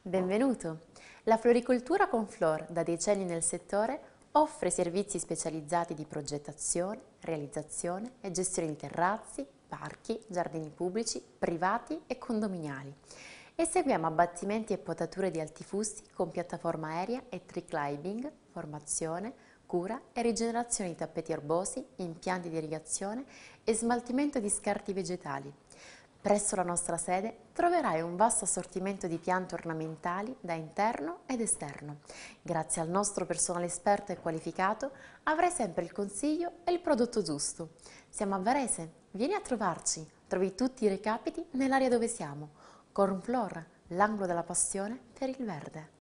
Benvenuto! La floricoltura con Flor, da decenni nel settore, offre servizi specializzati di progettazione, realizzazione e gestione di terrazzi, parchi, giardini pubblici, privati e condominiali. Eseguiamo abbattimenti e potature di altifusti con piattaforma aerea e tree climbing, formazione, cura e rigenerazione di tappeti erbosi, impianti di irrigazione e smaltimento di scarti vegetali. Presso la nostra sede troverai un vasto assortimento di piante ornamentali da interno ed esterno. Grazie al nostro personale esperto e qualificato avrai sempre il consiglio e il prodotto giusto. Siamo a Varese, vieni a trovarci, trovi tutti i recapiti nell'area dove siamo. Cornflora, l'angolo della passione per il verde.